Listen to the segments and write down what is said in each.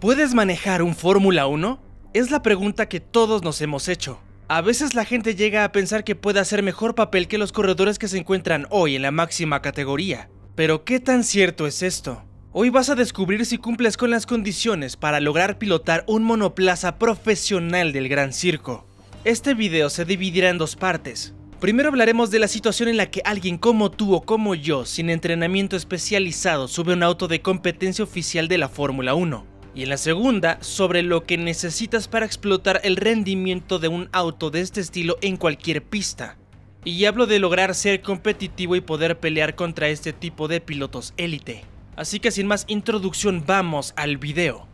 ¿Puedes manejar un Fórmula 1? Es la pregunta que todos nos hemos hecho. A veces la gente llega a pensar que puede hacer mejor papel que los corredores que se encuentran hoy en la máxima categoría. Pero ¿qué tan cierto es esto? Hoy vas a descubrir si cumples con las condiciones para lograr pilotar un monoplaza profesional del Gran Circo. Este video se dividirá en dos partes. Primero hablaremos de la situación en la que alguien como tú o como yo, sin entrenamiento especializado, sube un auto de competencia oficial de la Fórmula 1 y en la segunda sobre lo que necesitas para explotar el rendimiento de un auto de este estilo en cualquier pista. Y hablo de lograr ser competitivo y poder pelear contra este tipo de pilotos élite. Así que sin más introducción vamos al video.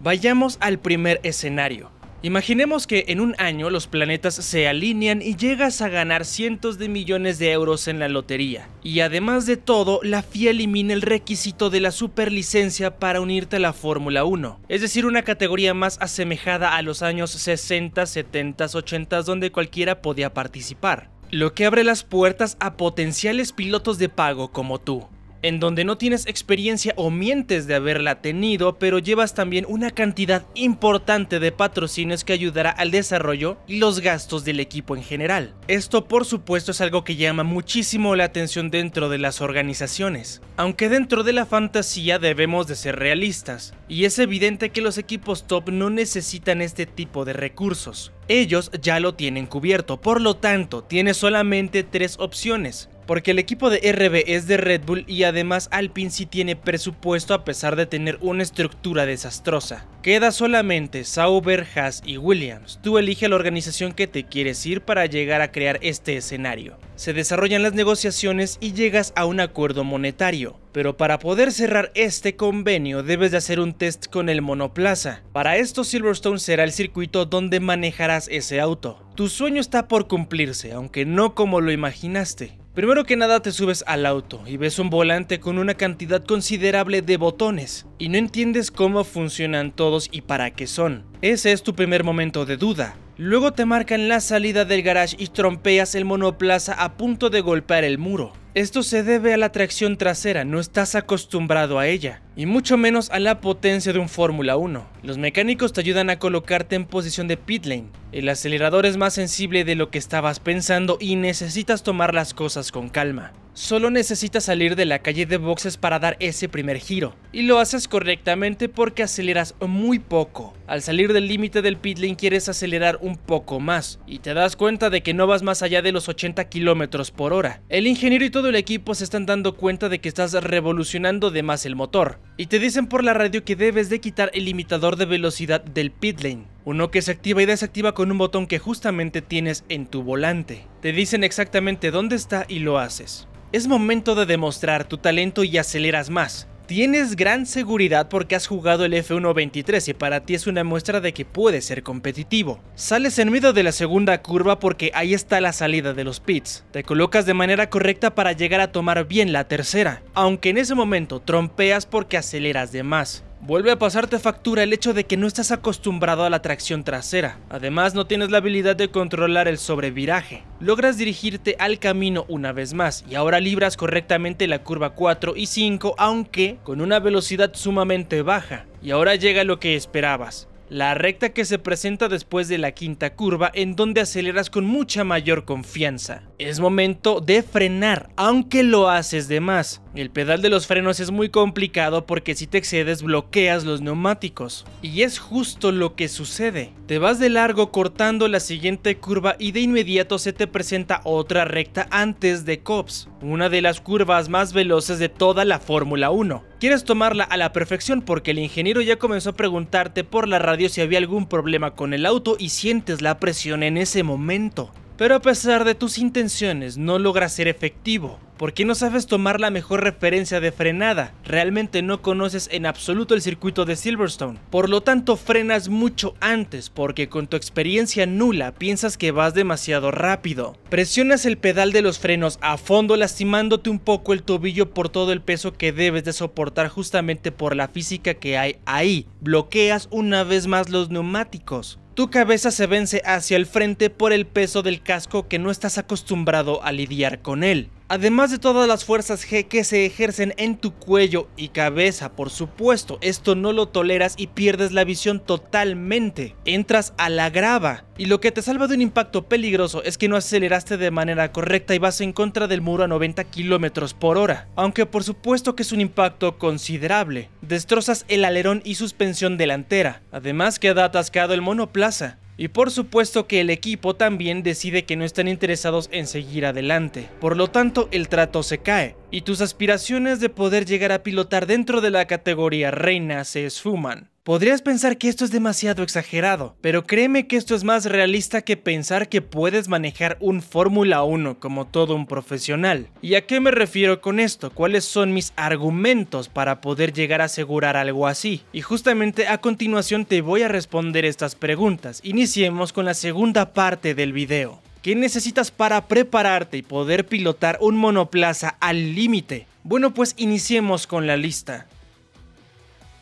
Vayamos al primer escenario, Imaginemos que en un año los planetas se alinean y llegas a ganar cientos de millones de euros en la lotería. Y además de todo, la FIA elimina el requisito de la superlicencia para unirte a la Fórmula 1, es decir, una categoría más asemejada a los años 60, 70, 80 donde cualquiera podía participar. Lo que abre las puertas a potenciales pilotos de pago como tú en donde no tienes experiencia o mientes de haberla tenido, pero llevas también una cantidad importante de patrocinios que ayudará al desarrollo y los gastos del equipo en general. Esto por supuesto es algo que llama muchísimo la atención dentro de las organizaciones, aunque dentro de la fantasía debemos de ser realistas, y es evidente que los equipos top no necesitan este tipo de recursos. Ellos ya lo tienen cubierto, por lo tanto, tienes solamente tres opciones porque el equipo de RB es de Red Bull y además Alpine sí tiene presupuesto a pesar de tener una estructura desastrosa. Queda solamente Sauber, Haas y Williams. Tú elige la organización que te quieres ir para llegar a crear este escenario. Se desarrollan las negociaciones y llegas a un acuerdo monetario. Pero para poder cerrar este convenio debes de hacer un test con el monoplaza. Para esto Silverstone será el circuito donde manejarás ese auto. Tu sueño está por cumplirse, aunque no como lo imaginaste. Primero que nada te subes al auto y ves un volante con una cantidad considerable de botones y no entiendes cómo funcionan todos y para qué son. Ese es tu primer momento de duda. Luego te marcan la salida del garage y trompeas el monoplaza a punto de golpear el muro. Esto se debe a la tracción trasera, no estás acostumbrado a ella, y mucho menos a la potencia de un Fórmula 1. Los mecánicos te ayudan a colocarte en posición de pit lane. El acelerador es más sensible de lo que estabas pensando y necesitas tomar las cosas con calma. Solo necesitas salir de la calle de boxes para dar ese primer giro, y lo haces correctamente porque aceleras muy poco. Al salir del límite del pit lane quieres acelerar un poco más, y te das cuenta de que no vas más allá de los 80 km por hora. El ingeniero y todo el equipo se están dando cuenta de que estás revolucionando de más el motor, y te dicen por la radio que debes de quitar el limitador de velocidad del pit lane, uno que se activa y desactiva con un botón que justamente tienes en tu volante. Te dicen exactamente dónde está y lo haces. Es momento de demostrar tu talento y aceleras más, Tienes gran seguridad porque has jugado el F1 23 y para ti es una muestra de que puedes ser competitivo. Sales en medio de la segunda curva porque ahí está la salida de los pits. Te colocas de manera correcta para llegar a tomar bien la tercera, aunque en ese momento trompeas porque aceleras de más. Vuelve a pasarte factura el hecho de que no estás acostumbrado a la tracción trasera. Además, no tienes la habilidad de controlar el sobreviraje. Logras dirigirte al camino una vez más y ahora libras correctamente la curva 4 y 5, aunque con una velocidad sumamente baja. Y ahora llega lo que esperabas. La recta que se presenta después de la quinta curva en donde aceleras con mucha mayor confianza. Es momento de frenar, aunque lo haces de más. El pedal de los frenos es muy complicado porque si te excedes bloqueas los neumáticos. Y es justo lo que sucede. Te vas de largo cortando la siguiente curva y de inmediato se te presenta otra recta antes de Cops, una de las curvas más veloces de toda la Fórmula 1. Quieres tomarla a la perfección porque el ingeniero ya comenzó a preguntarte por la radio si había algún problema con el auto y sientes la presión en ese momento. Pero a pesar de tus intenciones, no logras ser efectivo. Porque no sabes tomar la mejor referencia de frenada, realmente no conoces en absoluto el circuito de Silverstone. Por lo tanto, frenas mucho antes, porque con tu experiencia nula piensas que vas demasiado rápido. Presionas el pedal de los frenos a fondo lastimándote un poco el tobillo por todo el peso que debes de soportar justamente por la física que hay ahí. Bloqueas una vez más los neumáticos. Tu cabeza se vence hacia el frente por el peso del casco que no estás acostumbrado a lidiar con él. Además de todas las fuerzas G que se ejercen en tu cuello y cabeza, por supuesto, esto no lo toleras y pierdes la visión totalmente. Entras a la grava y lo que te salva de un impacto peligroso es que no aceleraste de manera correcta y vas en contra del muro a 90 km por hora, aunque por supuesto que es un impacto considerable. Destrozas el alerón y suspensión delantera, además queda atascado el monoplaza. Y por supuesto que el equipo también decide que no están interesados en seguir adelante. Por lo tanto, el trato se cae y tus aspiraciones de poder llegar a pilotar dentro de la categoría reina se esfuman. Podrías pensar que esto es demasiado exagerado, pero créeme que esto es más realista que pensar que puedes manejar un Fórmula 1 como todo un profesional. ¿Y a qué me refiero con esto? ¿Cuáles son mis argumentos para poder llegar a asegurar algo así? Y justamente a continuación te voy a responder estas preguntas. Iniciemos con la segunda parte del video. ¿Qué necesitas para prepararte y poder pilotar un monoplaza al límite? Bueno, pues iniciemos con la lista.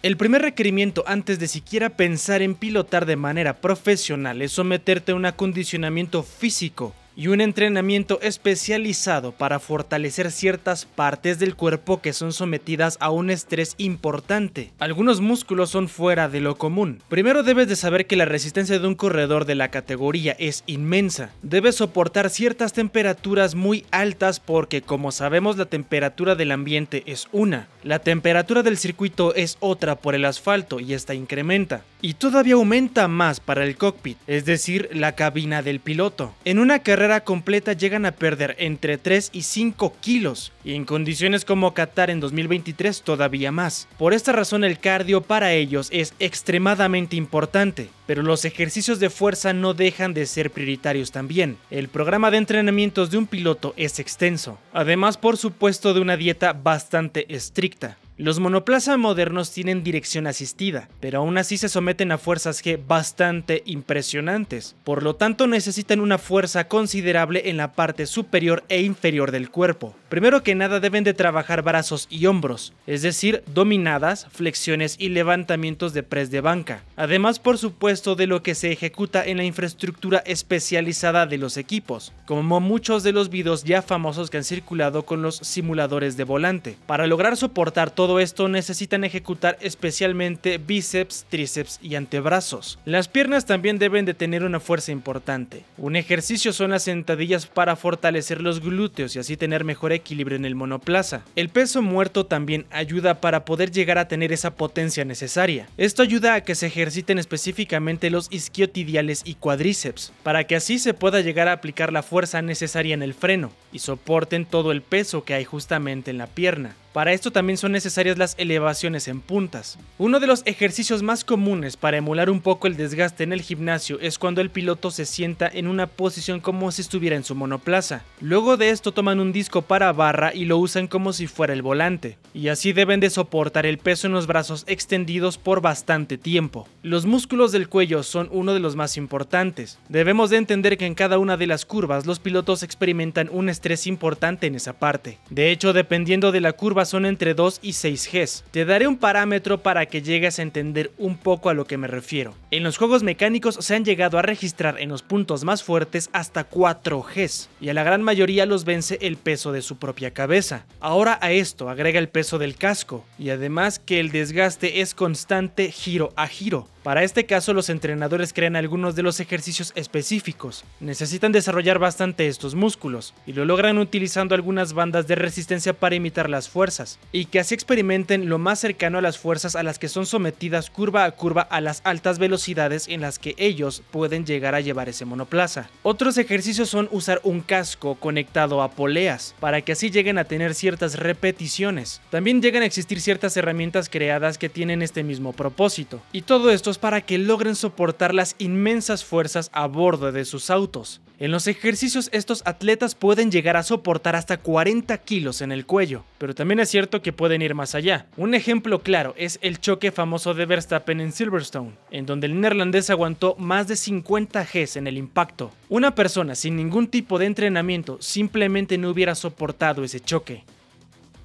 El primer requerimiento antes de siquiera pensar en pilotar de manera profesional es someterte a un acondicionamiento físico y un entrenamiento especializado para fortalecer ciertas partes del cuerpo que son sometidas a un estrés importante. Algunos músculos son fuera de lo común. Primero debes de saber que la resistencia de un corredor de la categoría es inmensa. Debe soportar ciertas temperaturas muy altas porque como sabemos la temperatura del ambiente es una, la temperatura del circuito es otra por el asfalto y esta incrementa. Y todavía aumenta más para el cockpit, es decir, la cabina del piloto. En una carrera completa llegan a perder entre 3 y 5 kilos, y en condiciones como Qatar en 2023 todavía más. Por esta razón el cardio para ellos es extremadamente importante, pero los ejercicios de fuerza no dejan de ser prioritarios también. El programa de entrenamientos de un piloto es extenso, además por supuesto de una dieta bastante estricta. Los monoplaza modernos tienen dirección asistida, pero aún así se someten a fuerzas G bastante impresionantes, por lo tanto necesitan una fuerza considerable en la parte superior e inferior del cuerpo. Primero que nada deben de trabajar brazos y hombros, es decir, dominadas, flexiones y levantamientos de press de banca, además por supuesto de lo que se ejecuta en la infraestructura especializada de los equipos, como muchos de los videos ya famosos que han circulado con los simuladores de volante, para lograr soportar todo todo esto necesitan ejecutar especialmente bíceps, tríceps y antebrazos. Las piernas también deben de tener una fuerza importante. Un ejercicio son las sentadillas para fortalecer los glúteos y así tener mejor equilibrio en el monoplaza. El peso muerto también ayuda para poder llegar a tener esa potencia necesaria. Esto ayuda a que se ejerciten específicamente los isquiotidiales y cuadríceps, para que así se pueda llegar a aplicar la fuerza necesaria en el freno y soporten todo el peso que hay justamente en la pierna. Para esto también son necesarias las elevaciones en puntas. Uno de los ejercicios más comunes para emular un poco el desgaste en el gimnasio es cuando el piloto se sienta en una posición como si estuviera en su monoplaza. Luego de esto toman un disco para barra y lo usan como si fuera el volante, y así deben de soportar el peso en los brazos extendidos por bastante tiempo. Los músculos del cuello son uno de los más importantes. Debemos de entender que en cada una de las curvas los pilotos experimentan un estrés importante en esa parte. De hecho, dependiendo de la curva son entre 2 y 6 Gs. Te daré un parámetro para que llegues a entender un poco a lo que me refiero. En los juegos mecánicos se han llegado a registrar en los puntos más fuertes hasta 4 Gs, y a la gran mayoría los vence el peso de su propia cabeza. Ahora a esto agrega el peso del casco, y además que el desgaste es constante giro a giro, para este caso, los entrenadores crean algunos de los ejercicios específicos. Necesitan desarrollar bastante estos músculos, y lo logran utilizando algunas bandas de resistencia para imitar las fuerzas, y que así experimenten lo más cercano a las fuerzas a las que son sometidas curva a curva a las altas velocidades en las que ellos pueden llegar a llevar ese monoplaza. Otros ejercicios son usar un casco conectado a poleas, para que así lleguen a tener ciertas repeticiones. También llegan a existir ciertas herramientas creadas que tienen este mismo propósito, y todo esto para que logren soportar las inmensas fuerzas a bordo de sus autos. En los ejercicios estos atletas pueden llegar a soportar hasta 40 kilos en el cuello, pero también es cierto que pueden ir más allá. Un ejemplo claro es el choque famoso de Verstappen en Silverstone, en donde el neerlandés aguantó más de 50 Gs en el impacto. Una persona sin ningún tipo de entrenamiento simplemente no hubiera soportado ese choque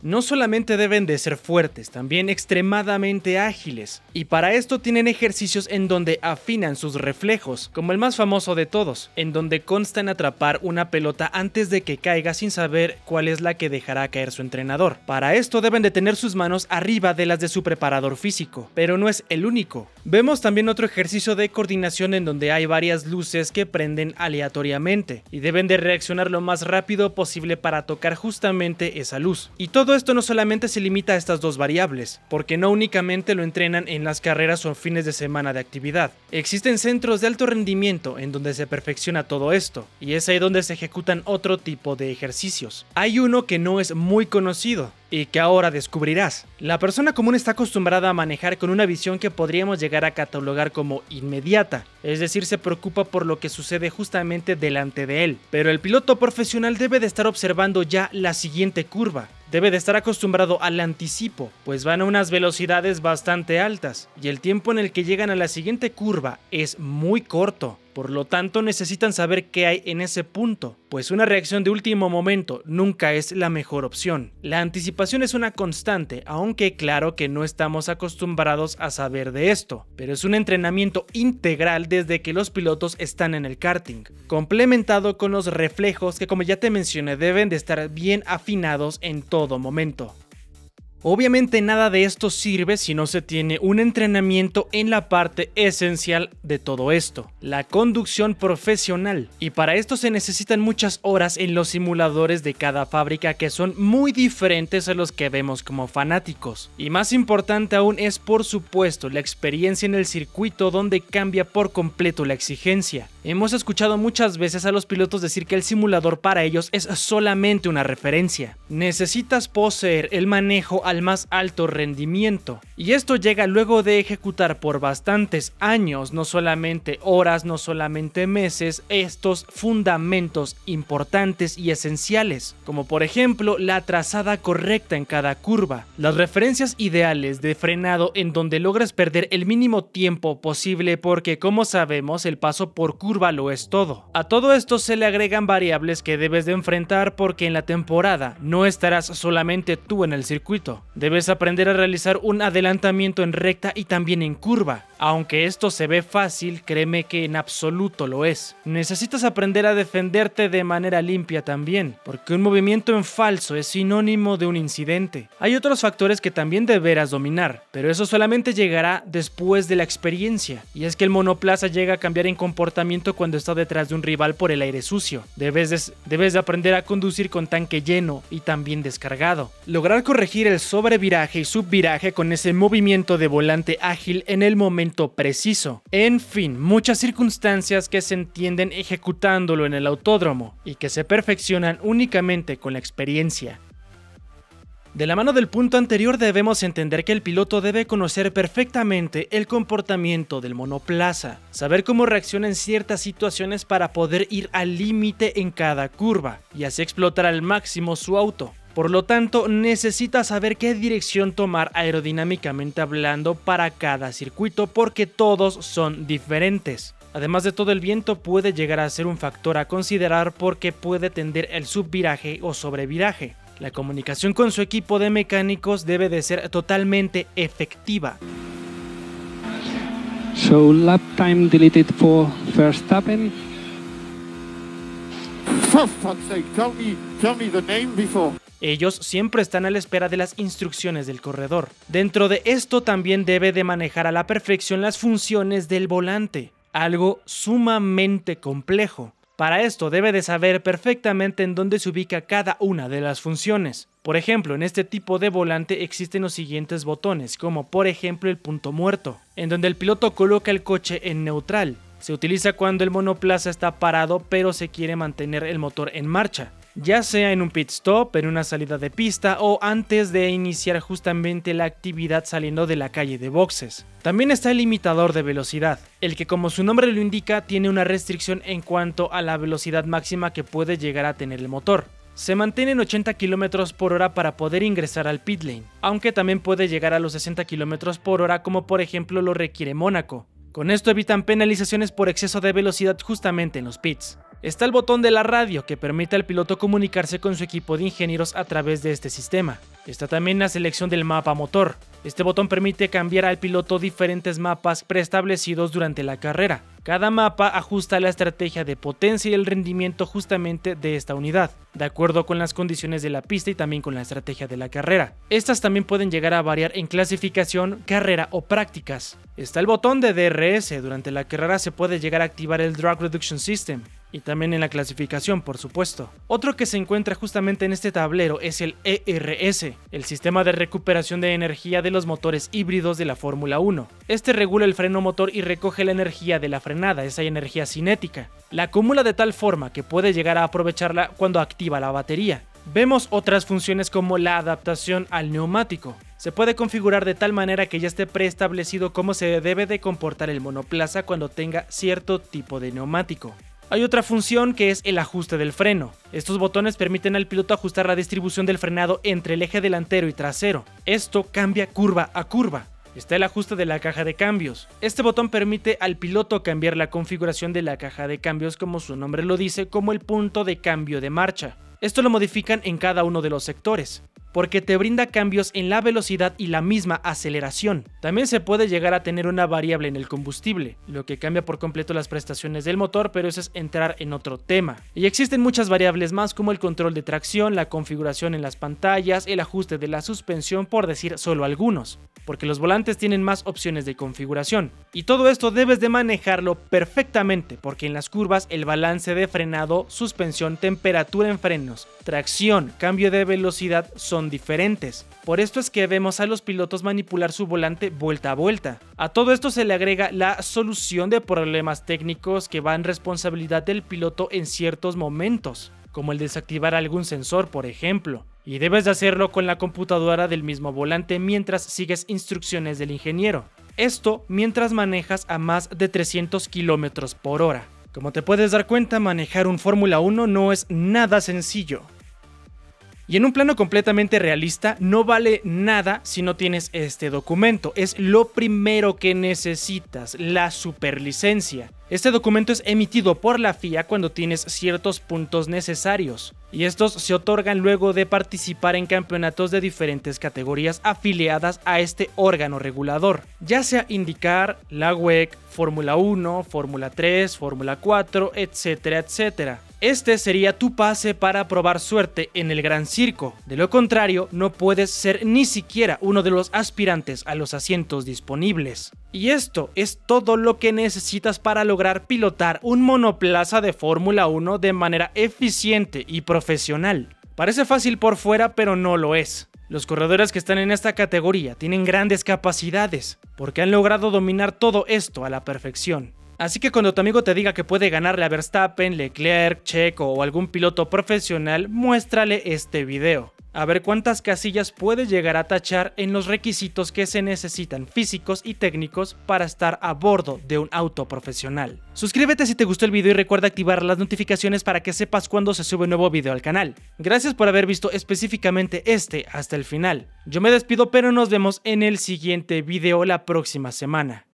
no solamente deben de ser fuertes, también extremadamente ágiles. Y para esto tienen ejercicios en donde afinan sus reflejos, como el más famoso de todos, en donde consta en atrapar una pelota antes de que caiga sin saber cuál es la que dejará caer su entrenador. Para esto deben de tener sus manos arriba de las de su preparador físico, pero no es el único. Vemos también otro ejercicio de coordinación en donde hay varias luces que prenden aleatoriamente y deben de reaccionar lo más rápido posible para tocar justamente esa luz. Y todo esto no solamente se limita a estas dos variables, porque no únicamente lo entrenan en las carreras o fines de semana de actividad. Existen centros de alto rendimiento en donde se perfecciona todo esto, y es ahí donde se ejecutan otro tipo de ejercicios. Hay uno que no es muy conocido, y que ahora descubrirás. La persona común está acostumbrada a manejar con una visión que podríamos llegar a catalogar como inmediata, es decir, se preocupa por lo que sucede justamente delante de él, pero el piloto profesional debe de estar observando ya la siguiente curva, debe de estar acostumbrado al anticipo, pues van a unas velocidades bastante altas y el tiempo en el que llegan a la siguiente curva es muy corto. Por lo tanto, necesitan saber qué hay en ese punto, pues una reacción de último momento nunca es la mejor opción. La anticipación es una constante, aunque claro que no estamos acostumbrados a saber de esto, pero es un entrenamiento integral desde que los pilotos están en el karting, complementado con los reflejos que como ya te mencioné deben de estar bien afinados en todo todo momento. Obviamente nada de esto sirve si no se tiene un entrenamiento en la parte esencial de todo esto, la conducción profesional. Y para esto se necesitan muchas horas en los simuladores de cada fábrica que son muy diferentes a los que vemos como fanáticos. Y más importante aún es por supuesto la experiencia en el circuito donde cambia por completo la exigencia. Hemos escuchado muchas veces a los pilotos decir que el simulador para ellos es solamente una referencia. Necesitas poseer el manejo más alto rendimiento. Y esto llega luego de ejecutar por bastantes años, no solamente horas, no solamente meses, estos fundamentos importantes y esenciales, como por ejemplo la trazada correcta en cada curva, las referencias ideales de frenado en donde logras perder el mínimo tiempo posible porque como sabemos el paso por curva lo es todo. A todo esto se le agregan variables que debes de enfrentar porque en la temporada no estarás solamente tú en el circuito debes aprender a realizar un adelantamiento en recta y también en curva. Aunque esto se ve fácil, créeme que en absoluto lo es. Necesitas aprender a defenderte de manera limpia también, porque un movimiento en falso es sinónimo de un incidente. Hay otros factores que también deberás dominar, pero eso solamente llegará después de la experiencia, y es que el monoplaza llega a cambiar en comportamiento cuando está detrás de un rival por el aire sucio. Debes debes aprender a conducir con tanque lleno y también descargado. Lograr corregir el sobreviraje y subviraje con ese movimiento de volante ágil en el momento preciso. En fin, muchas circunstancias que se entienden ejecutándolo en el autódromo y que se perfeccionan únicamente con la experiencia. De la mano del punto anterior debemos entender que el piloto debe conocer perfectamente el comportamiento del monoplaza, saber cómo reacciona en ciertas situaciones para poder ir al límite en cada curva y así explotar al máximo su auto. Por lo tanto, necesita saber qué dirección tomar aerodinámicamente hablando para cada circuito porque todos son diferentes. Además de todo, el viento puede llegar a ser un factor a considerar porque puede tender el subviraje o sobreviraje. La comunicación con su equipo de mecánicos debe de ser totalmente efectiva. So lap time for ellos siempre están a la espera de las instrucciones del corredor. Dentro de esto también debe de manejar a la perfección las funciones del volante, algo sumamente complejo. Para esto debe de saber perfectamente en dónde se ubica cada una de las funciones. Por ejemplo, en este tipo de volante existen los siguientes botones, como por ejemplo el punto muerto, en donde el piloto coloca el coche en neutral. Se utiliza cuando el monoplaza está parado pero se quiere mantener el motor en marcha ya sea en un pit stop, en una salida de pista o antes de iniciar justamente la actividad saliendo de la calle de boxes. También está el limitador de velocidad, el que como su nombre lo indica tiene una restricción en cuanto a la velocidad máxima que puede llegar a tener el motor. Se mantiene en 80 km por hora para poder ingresar al pit lane, aunque también puede llegar a los 60 km por hora como por ejemplo lo requiere Mónaco. Con esto evitan penalizaciones por exceso de velocidad justamente en los pits está el botón de la radio que permite al piloto comunicarse con su equipo de ingenieros a través de este sistema. Está también la selección del mapa motor. Este botón permite cambiar al piloto diferentes mapas preestablecidos durante la carrera. Cada mapa ajusta la estrategia de potencia y el rendimiento justamente de esta unidad, de acuerdo con las condiciones de la pista y también con la estrategia de la carrera. Estas también pueden llegar a variar en clasificación, carrera o prácticas. Está el botón de DRS, durante la carrera se puede llegar a activar el Drag Reduction System, y también en la clasificación, por supuesto. Otro que se encuentra justamente en este tablero es el ERS, el sistema de recuperación de energía de los motores híbridos de la Fórmula 1. Este regula el freno motor y recoge la energía de la frenada, esa energía cinética. La acumula de tal forma que puede llegar a aprovecharla cuando activa la batería. Vemos otras funciones como la adaptación al neumático. Se puede configurar de tal manera que ya esté preestablecido cómo se debe de comportar el monoplaza cuando tenga cierto tipo de neumático. Hay otra función que es el ajuste del freno. Estos botones permiten al piloto ajustar la distribución del frenado entre el eje delantero y trasero. Esto cambia curva a curva. Está el ajuste de la caja de cambios. Este botón permite al piloto cambiar la configuración de la caja de cambios como su nombre lo dice, como el punto de cambio de marcha. Esto lo modifican en cada uno de los sectores porque te brinda cambios en la velocidad y la misma aceleración. También se puede llegar a tener una variable en el combustible, lo que cambia por completo las prestaciones del motor, pero eso es entrar en otro tema. Y existen muchas variables más como el control de tracción, la configuración en las pantallas, el ajuste de la suspensión, por decir solo algunos, porque los volantes tienen más opciones de configuración. Y todo esto debes de manejarlo perfectamente, porque en las curvas el balance de frenado, suspensión, temperatura en frenos, tracción, cambio de velocidad son diferentes. Por esto es que vemos a los pilotos manipular su volante vuelta a vuelta. A todo esto se le agrega la solución de problemas técnicos que van responsabilidad del piloto en ciertos momentos, como el desactivar algún sensor, por ejemplo. Y debes de hacerlo con la computadora del mismo volante mientras sigues instrucciones del ingeniero. Esto mientras manejas a más de 300 km por hora. Como te puedes dar cuenta, manejar un Fórmula 1 no es nada sencillo. Y en un plano completamente realista, no vale nada si no tienes este documento. Es lo primero que necesitas, la superlicencia. Este documento es emitido por la FIA cuando tienes ciertos puntos necesarios, y estos se otorgan luego de participar en campeonatos de diferentes categorías afiliadas a este órgano regulador, ya sea indicar la WEC, Fórmula 1, Fórmula 3, Fórmula 4, etcétera, etcétera. Este sería tu pase para probar suerte en el Gran Circo. De lo contrario, no puedes ser ni siquiera uno de los aspirantes a los asientos disponibles. Y esto es todo lo que necesitas para lograr pilotar un monoplaza de Fórmula 1 de manera eficiente y profesional. Parece fácil por fuera, pero no lo es. Los corredores que están en esta categoría tienen grandes capacidades, porque han logrado dominar todo esto a la perfección. Así que cuando tu amigo te diga que puede ganarle a Verstappen, Leclerc, Checo o algún piloto profesional, muéstrale este video. A ver cuántas casillas puede llegar a tachar en los requisitos que se necesitan físicos y técnicos para estar a bordo de un auto profesional. Suscríbete si te gustó el video y recuerda activar las notificaciones para que sepas cuando se sube un nuevo video al canal. Gracias por haber visto específicamente este hasta el final. Yo me despido pero nos vemos en el siguiente video la próxima semana.